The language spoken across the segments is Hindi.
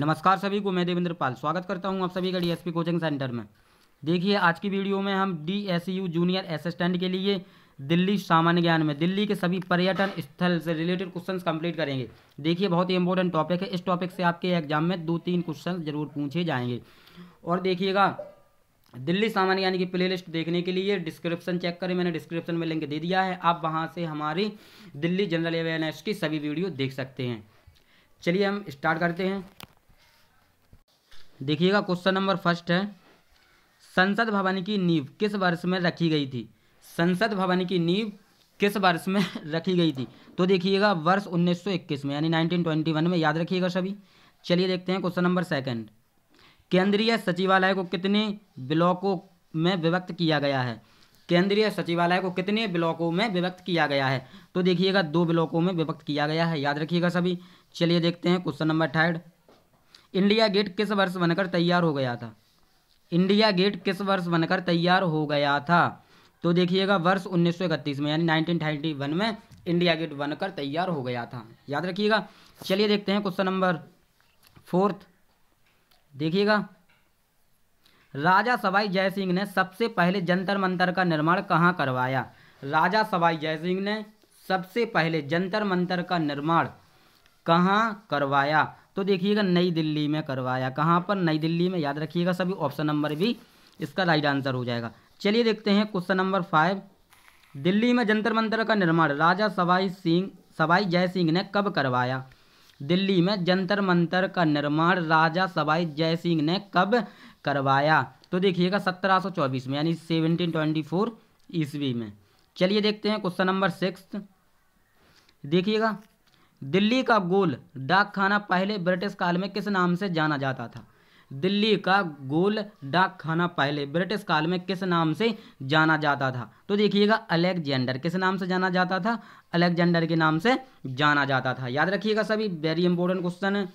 नमस्कार सभी को मैं देवेंद्र पाल स्वागत करता हूं आप सभी का डीएसपी कोचिंग सेंटर में देखिए आज की वीडियो में हम डीएसयू जूनियर असिस्टेंट के लिए दिल्ली सामान्य ज्ञान में दिल्ली के सभी पर्यटन स्थल से रिलेटेड क्वेश्चंस कंप्लीट करेंगे देखिए बहुत ही इंपॉर्टेंट टॉपिक है इस टॉपिक से आपके एग्जाम में दो तीन क्वेश्चन जरूर पूछे जाएंगे और देखिएगा दिल्ली सामान्य ज्ञान की प्लेलिस्ट देखने के लिए डिस्क्रिप्शन चेक करें मैंने डिस्क्रिप्शन में लिंक दे दिया है आप वहाँ से हमारी दिल्ली जनरल अवेयरनेस की सभी वीडियो देख सकते हैं चलिए हम स्टार्ट करते हैं देखिएगा क्वेश्चन नंबर फर्स्ट है संसद भवन की नींव किस वर्ष में रखी गई थी संसद भवन की नींव किस वर्ष में रखी गई थी तो देखिएगा वर्ष 1921 में यानी 1921 में याद रखिएगा सभी चलिए देखते हैं क्वेश्चन नंबर सेकंड केंद्रीय सचिवालय को कितने ब्लॉकों में विभक्त किया गया है केंद्रीय सचिवालय को कितने ब्लॉकों में विभक्त किया गया है तो देखिएगा दो ब्लॉकों में विभक्त किया गया है याद रखिएगा सभी चलिए देखते हैं question number third India Gate किस वर्ष बनकर तैयार हो गया था इंडिया गेट किस वर्ष बनकर तैयार हो गया था तो देखिएगा वर्ष उन्नीस में यानी नाइनटीन में इंडिया गेट बनकर तैयार हो गया था याद रखिएगा चलिए देखते हैं क्वेश्चन नंबर फोर्थ देखिएगा राजा सवाई जयसिंह ने सबसे पहले जंतर मंतर का निर्माण कहाँ करवाया राजा सवाई जयसिंह ने सबसे पहले जंतर मंतर का निर्माण कहाँ करवाया तो देखिएगा नई दिल्ली में करवाया कहाँ पर नई दिल्ली में याद रखिएगा सभी ऑप्शन नंबर भी इसका राइट आंसर हो जाएगा चलिए देखते हैं क्वेश्चन नंबर फाइव दिल्ली में जंतर मंतर का निर्माण राजा सवाई सिंह सवाई जय सिंह ने कब करवाया दिल्ली में जंतर मंतर का निर्माण राजा सवाई जय सिंह ने कब करवाया तो देखिएगा 1724 में यानी 1724 ईस्वी में चलिए देखते हैं क्वेश्चन नंबर सिक्स देखिएगा दिल्ली का गोल डाकखाना पहले ब्रिटिश काल में किस नाम से जाना जाता था दिल्ली का गोल डाक खाना पहले ब्रिटिश काल में किस नाम से जाना जाता था तो देखिएगा अलेक्जेंडर किस नाम से जाना जाता था अलेक्जेंडर के नाम से जाना जाता था याद रखिएगा सभी वेरी इंपॉर्टेंट क्वेश्चन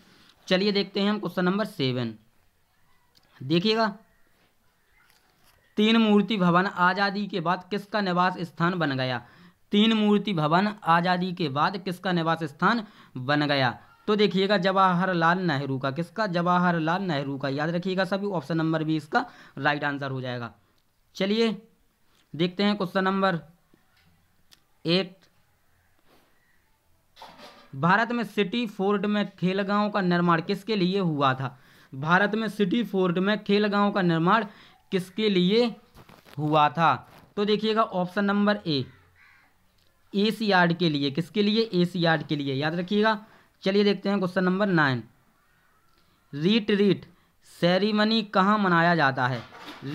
चलिए देखते हैं हम क्वेश्चन नंबर सेवन देखिएगा तीन मूर्ति भवन आज़ादी के बाद किसका निवास स्थान बन गया तीन मूर्ति भवन आज़ादी के बाद किसका निवास स्थान बन गया तो देखिएगा जवाहरलाल नेहरू का किसका जवाहरलाल नेहरू का याद रखिएगा सभी ऑप्शन नंबर भी इसका राइट आंसर हो जाएगा चलिए देखते हैं क्वेश्चन नंबर एट भारत में सिटी फोर्ट में खेलगांव का निर्माण किसके लिए हुआ था भारत में सिटी फोर्ट में खेलगांव का निर्माण किसके लिए हुआ था तो देखिएगा option number A A C R के लिए किसके लिए ए सी आर के लिए याद रखिएगा चलिए देखते हैं question number nine retreat retreat ceremony कहाँ मनाया जाता है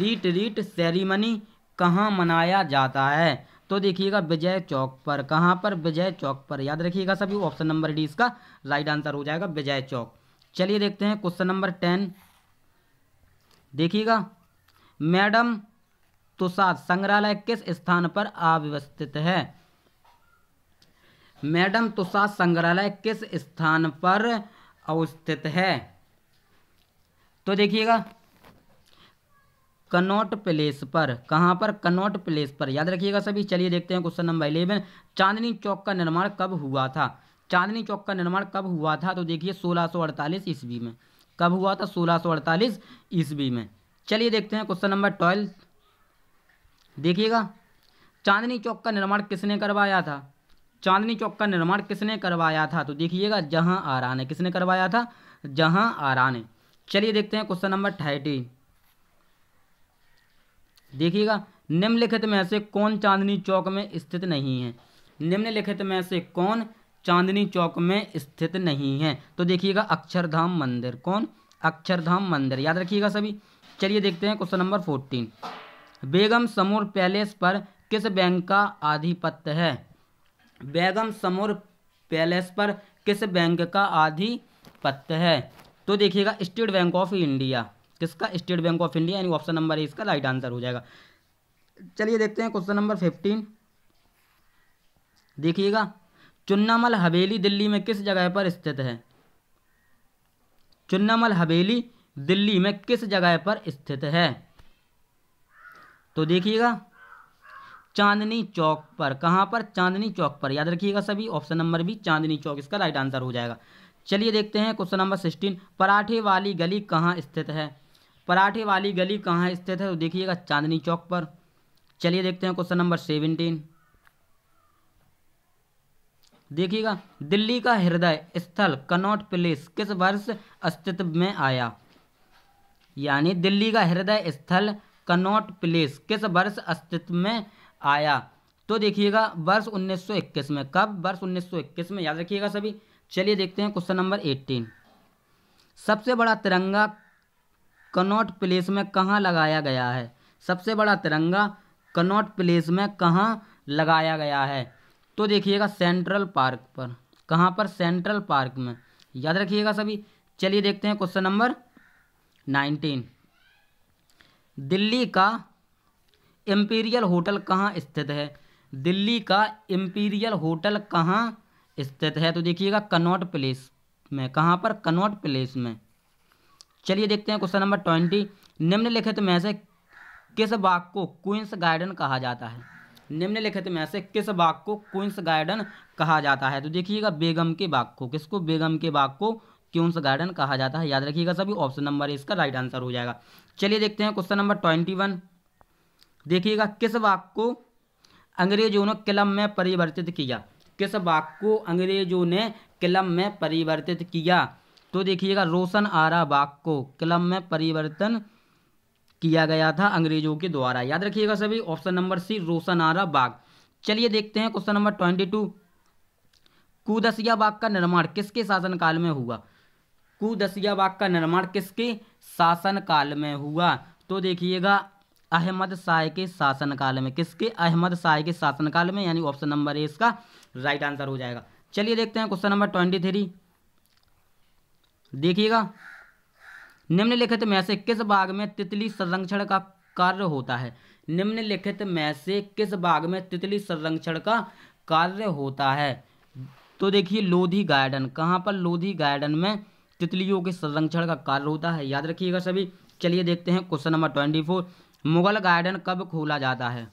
रीट रीट सेरीमनी कहाँ मनाया जाता है तो देखिएगा विजय चौक पर कहाँ पर विजय चौक पर याद रखिएगा सभी ऑप्शन नंबर डी इसका राइट आंसर हो जाएगा विजय चौक चलिए देखते हैं क्वेश्चन नंबर टेन देखिएगा मैडम तुषार संग्रहालय किस स्थान पर अव्यवस्थित है मैडम तुषार संग्रहालय किस स्थान पर अवस्थित है तो देखिएगा कनॉट प्लेस पर कहाँ पर कनॉट प्लेस पर याद रखिएगा सभी चलिए देखते हैं question number eleven Chandni Chowk का निर्माण कब हुआ था चांदनी चौक का निर्माण कब हुआ था तो देखिए 1648 ईस्वी में कब हुआ था 1648 ईस्वी में चलिए देखते हैं क्वेश्चन नंबर ट्वेल्व देखिएगा चांदनी चौक का निर्माण किसने करवाया था चांदनी चौक का निर्माण किसने करवाया था तो देखिएगा जहां आरा ने किसने करवाया था जहां आरा ने चलिए देखते हैं क्वेश्चन नंबर थर्टी देखिएगा निम्नलिखित में से कौन चांदनी चौक में स्थित नहीं है निम्नलिखित में से कौन चांदनी चौक में स्थित नहीं है तो देखिएगा अक्षरधाम मंदिर कौन अक्षरधाम मंदिर याद रखिएगा सभी चलिए देखते हैं question number fourteen Begum Samru palace पर किस बैंक का आधिपत्य है बेगम समूर पैलेस पर किस बैंक का आधिपत्य है तो देखिएगा स्टेट बैंक ऑफ इंडिया किसका स्टेट बैंक ऑफ इंडिया यानी ऑप्शन नंबर इसका राइट आंसर हो जाएगा चलिए देखते हैं क्वेश्चन नंबर फिफ्टीन देखिएगा चुन्नामल हवेली दिल्ली में किस जगह पर स्थित है चुन्नामल हवेली दिल्ली में किस जगह पर स्थित है तो देखिएगा चांदनी चौक पर कहाँ पर चांदनी चौक पर याद रखिएगा सभी ऑप्शन नंबर भी चांदनी चौक इसका राइट आंसर हो जाएगा चलिए देखते हैं क्वेश्चन नंबर सिक्सटीन पराठे वाली गली कहाँ स्थित है पराठे वाली गली कहाँ स्थित है तो देखिएगा चांदनी चौक पर चलिए देखते हैं क्वेश्चन नंबर सेवनटीन देखिएगा दिल्ली का हृदय स्थल कनॉट प्लेस किस वर्ष अस्तित्व में आया यानी दिल्ली का हृदय स्थल कनॉट प्लेस किस वर्ष अस्तित्व में आया तो देखिएगा वर्ष 1921 में कब वर्ष 1921 में याद रखिएगा सभी चलिए देखते हैं क्वेश्चन नंबर 18 सबसे बड़ा तिरंगा कनॉट प्लेस में कहाँ लगाया गया है सबसे बड़ा तिरंगा कनॉट प्लेस में कहाँ लगाया गया है तो देखिएगा सेंट्रल पार्क पर कहाँ पर सेंट्रल पार्क में याद रखिएगा सभी चलिए देखते हैं क्वेश्चन नंबर नाइनटीन दिल्ली का इम्पीरियल होटल कहाँ स्थित है दिल्ली का इम्पीरियल होटल कहाँ स्थित है तो देखिएगा कनॉट प्लेस में कहाँ पर कनॉट प्लेस में चलिए देखते हैं क्वेश्चन नंबर ट्वेंटी निम्नलिखित में से किस बाग को क्वींस गार्डन कहा जाता है निम्नलिखित में से किस बाग को क्वींस गार्डन कहा जाता है तो देखिएगा बेगम के बाग को किसको बेगम के बाग को क्यूंस गार्डन कहा जाता है याद रखिएगा सभी ऑप्शन नंबर इसका राइट आंसर हो जाएगा चलिए देखते हैं क्वेश्चन नंबर ट्वेंटी वन देखिएगा किस वाक को अंग्रेजों ने कलम में परिवर्तित किया किस वाक को अंग्रेजों ने कलम में परिवर्तित किया तो देखिएगा रोशन आरा वाक को कलम में परिवर्तन किया गया था अंग्रेजों के द्वारा याद रखिएगा सभी ऑप्शन नंबर सी रोशन आरा बाग चलिए देखते हैं question number twenty two Qudsia Bagh का निर्माण किसके शासनकाल में हुआ कुदसिया बाग का निर्माण किसके शासनकाल में हुआ तो देखिएगा अहमद शाह के शासनकाल में किसके अहमद शाह के शासनकाल में यानी ऑप्शन नंबर ए इसका राइट आंसर हो जाएगा चलिए देखते हैं क्वेश्चन नंबर ट्वेंटी थ्री देखिएगा निम्नलिखित में से किस भाग में तितली संरक्षण का कार्य होता है निम्नलिखित में से किस भाग में तितली संरक्षण का कार्य होता है तो देखिए लोधी गार्डन कहाँ पर लोधी गार्डन में तितलियों के संरक्षण का कार्य होता है याद रखिएगा सभी चलिए देखते हैं question number twenty four Mughal Garden कब खोला जाता है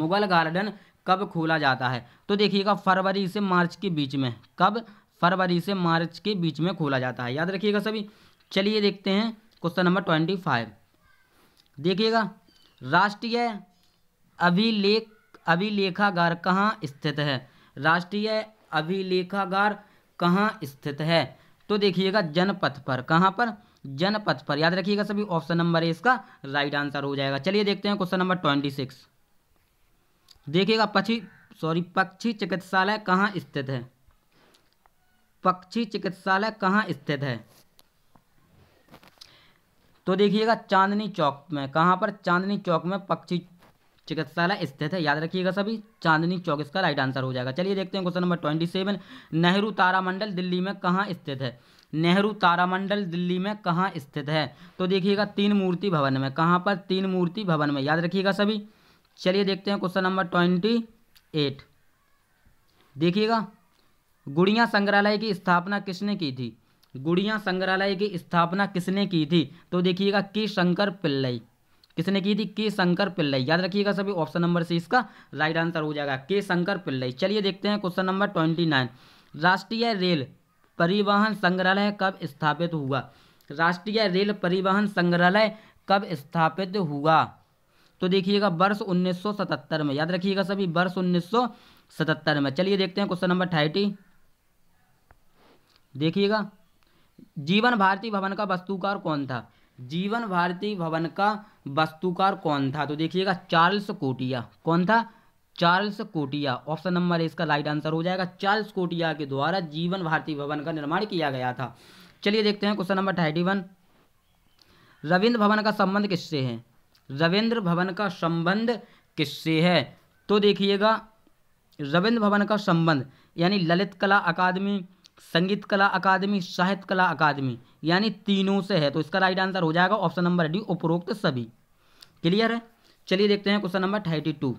मुगल गार्डन कब खोला जाता है तो देखिएगा फरवरी से मार्च के बीच में कब फरवरी से मार्च के बीच में खोला जाता है याद रखिएगा सभी चलिए देखते हैं क्वेश्चन नंबर ट्वेंटी फाइव देखिएगा राष्ट्रीय अभिलेख अभिलेखागार कहाँ स्थित है राष्ट्रीय अभिलेखागार कहाँ स्थित है तो देखिएगा जनपथ पर कहाँ पर जनपथ पर याद रखिएगा सभी ऑप्शन नंबर ए इसका राइट आंसर हो जाएगा चलिए देखते हैं क्वेश्चन नंबर ट्वेंटी सिक्स देखिएगा पक्षी सॉरी पक्षी चिकित्सालय कहाँ स्थित है पक्षी चिकित्सालय कहाँ स्थित है तो देखिएगा चांदनी चौक में कहाँ पर चांदनी चौक में पक्षी चिकित्सालय स्थित है याद रखिएगा सभी चांदनी चौक इसका राइट आंसर हो जाएगा चलिए देखते हैं question number twenty seven Nehru तारामंडल दिल्ली में कहाँ स्थित है नेहरू तारामंडल दिल्ली में कहाँ स्थित है तो देखिएगा तीन मूर्ति भवन में कहाँ पर तीन मूर्ति भवन में याद रखिएगा सभी चलिए देखते हैं क्वेश्चन नंबर ट्वेंटी एट देखिएगा गुड़िया संग्रहालय की स्थापना किसने की थी गुड़िया संग्रहालय की स्थापना किसने की थी तो देखिएगा के शंकर पिल्लई किसने की थी के शंकर पिल्लई याद रखिएगा सभी ऑप्शन नंबर सी इसका राइट आंसर हो जाएगा के शंकर पिल्लई चलिए देखते हैं क्वेश्चन नंबर ट्वेंटी नाइन राष्ट्रीय रेल परिवहन संग्रहालय कब स्थापित हुआ राष्ट्रीय रेल परिवहन संग्रहालय कब स्थापित हुआ तो देखिएगा वर्ष 1977 में याद रखिएगा सभी वर्ष 1977 में चलिए देखते हैं क्वेश्चन नंबर थर्टी देखिएगा जीवन भारती भवन का वस्तुकार कौन था जीवन भारती भवन का वस्तुकार कौन था तो देखिएगा चार्ल्स कोटिया कौन था चार्ल्स कोटिया ऑप्शन नंबर इसका राइट आंसर हो जाएगा चार्ल्स कोटिया के द्वारा जीवन भारती भवन का निर्माण किया गया था चलिए देखते हैं question number thirty one Ravindra Bhavan का संबंध किससे है रविंद्र भवन का संबंध किससे है तो देखिएगा रविंद्र भवन का संबंध यानी ललित कला अकादमी संगीत कला अकादमी साहित्य कला अकादमी यानी तीनों से है तो इसका राइट आंसर हो जाएगा ऑप्शन नंबर डी उपरोक्त सभी क्लियर है चलिए देखते हैं क्वेश्चन नंबर थर्टी टू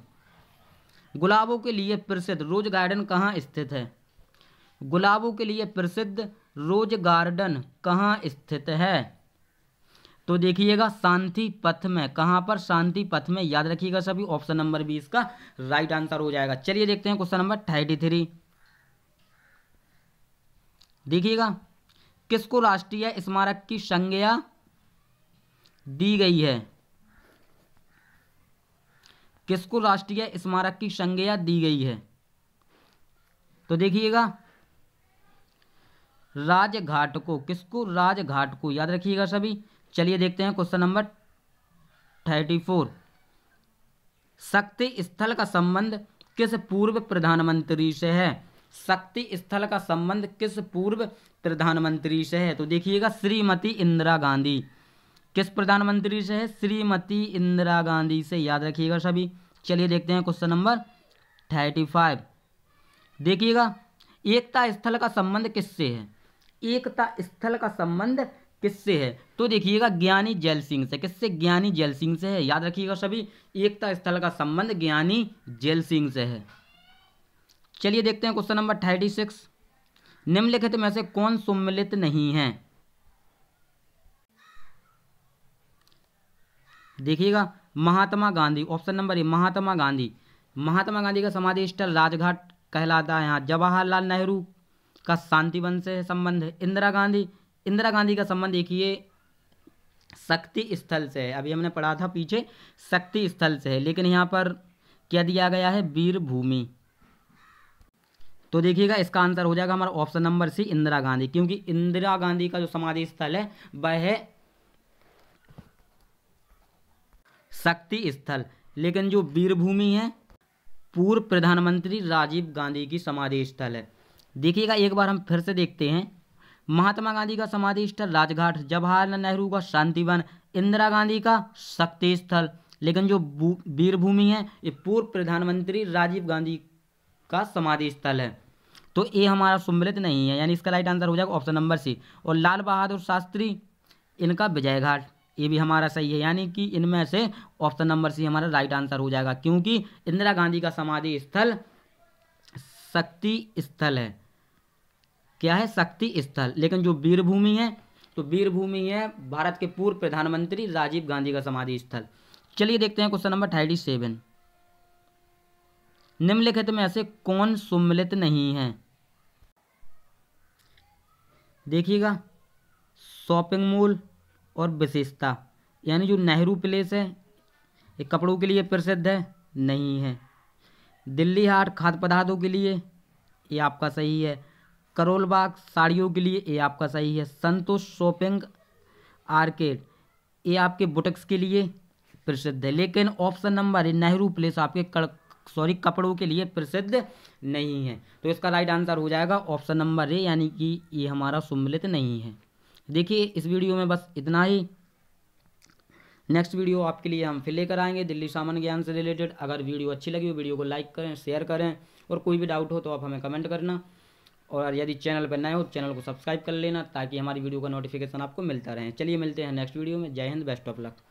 गुलाबों के लिए प्रसिद्ध रोज गार्डन कहाँ स्थित है गुलाबों के लिए प्रसिद्ध रोज गार्डन कहाँ स्थित है तो देखिएगा शांति पथ में कहाँ पर शांति पथ में याद रखिएगा सभी ऑप्शन नंबर भी इसका राइट आंसर हो जाएगा चलिए देखते हैं क्वेश्चन नंबर थर्टी थ्री देखिएगा किसको राष्ट्रीय स्मारक की संज्ञा दी गई है किसको राष्ट्रीय स्मारक की संज्ञा दी गई है तो देखिएगा राजघाट को किसको राजघाट को याद रखिएगा सभी चलिए देखते हैं क्वेश्चन नंबर थर्टी फोर शक्ति स्थल का संबंध किस पूर्व प्रधानमंत्री से है शक्ति स्थल का संबंध किस पूर्व प्रधानमंत्री से है तो देखिएगा श्रीमती इंदिरा गांधी किस प्रधानमंत्री से है श्रीमती इंदिरा गांधी से याद रखिएगा सभी चलिए देखते हैं क्वेश्चन नंबर थर्टी फाइव देखिएगा एकता स्थल का संबंध किससे है एकता स्थल का संबंध किससे है तो देखिएगा ज्ञानी जैल सिंह से किससे ज्ञानी जैल सिंह से है याद रखिएगा सभी एकता स्थल का संबंध ज्ञानी जैल सिंह से है चलिए देखते हैं क्वेश्चन नंबर थर्टी सिक्स निम्नलिखित में से कौन सम्मिलित नहीं है देखिएगा Mahatma Gandhi option number A Mahatma Gandhi Mahatma Gandhi का समाधि स्थल राजघाट कहलाता है यहाँ जवाहरलाल नेहरू का शांतिवन से संबंध है इंदिरा गांधी इंदिरा गांधी का संबंध देखिए शक्ति स्थल से है अभी हमने पढ़ा था पीछे शक्ति स्थल से है लेकिन यहाँ पर क्या दिया गया है वीरभूमि तो देखिएगा इसका आंसर हो जाएगा हमारा option number C Indira Gandhi क्योंकि इंदिरा गांधी का जो समाधि स्थल है वह है शक्ति स्थल लेकिन जो वीरभूमि है पूर्व प्रधानमंत्री राजीव गांधी की समाधि स्थल है देखिएगा एक बार हम फिर से देखते हैं महात्मा गांधी का समाधि स्थल राजघाट जवाहरलाल नेहरू का शांतिवन इंदिरा गांधी का शक्ति स्थल लेकिन जो वीरभूमि है ये पूर्व प्रधानमंत्री राजीव गांधी का समाधि स्थल है तो ये हमारा सुम्मिलित नहीं है यानी इसका राइट आंसर हो जाएगा ऑप्शन नंबर सी और लाल बहादुर शास्त्री इनका विजय घाट ये भी हमारा सही है यानी कि इनमें से ऑप्शन नंबर सी हमारा राइट आंसर हो जाएगा क्योंकि इंदिरा गांधी का समाधि स्थल शक्ति स्थल है क्या है शक्ति स्थल लेकिन जो वीरभूमि है तो वीरभूमि है भारत के पूर्व प्रधानमंत्री राजीव गांधी का समाधि स्थल चलिए देखते हैं क्वेश्चन नंबर थर्टी सेवन निम्नलिखित में ऐसे कौन सुमिलित नहीं है देखिएगा शॉपिंग मॉल और विशेषता यानी जो नेहरू प्लेस है ये कपड़ों के लिए प्रसिद्ध है नहीं है दिल्ली हाट खाद्य पदार्थों के लिए ये आपका सही है करोल बाग साड़ियों के लिए ये आपका सही है संतोष शॉपिंग आर्केड ये आपके बुटक्स के लिए प्रसिद्ध है लेकिन option number A Nehru Place आपके कड़ सॉरी कपड़ों के लिए प्रसिद्ध नहीं है तो इसका राइट आंसर हो जाएगा ऑप्शन नंबर ए यानी कि ये हमारा सम्मिलित नहीं है देखिए इस वीडियो में बस इतना ही नेक्स्ट वीडियो आपके लिए हम फिर लेकर आएंगे दिल्ली सामान्य ज्ञान से रिलेटेड अगर वीडियो अच्छी लगी हो वीडियो को लाइक करें शेयर करें और कोई भी डाउट हो तो आप हमें कमेंट करना और यदि चैनल पर नए हो तो चैनल को सब्सक्राइब कर लेना ताकि हमारी वीडियो का नोटिफिकेशन आपको मिलता रहे चलिए मिलते हैं नेक्स्ट वीडियो में जय हिंद बेस्ट ऑफ लक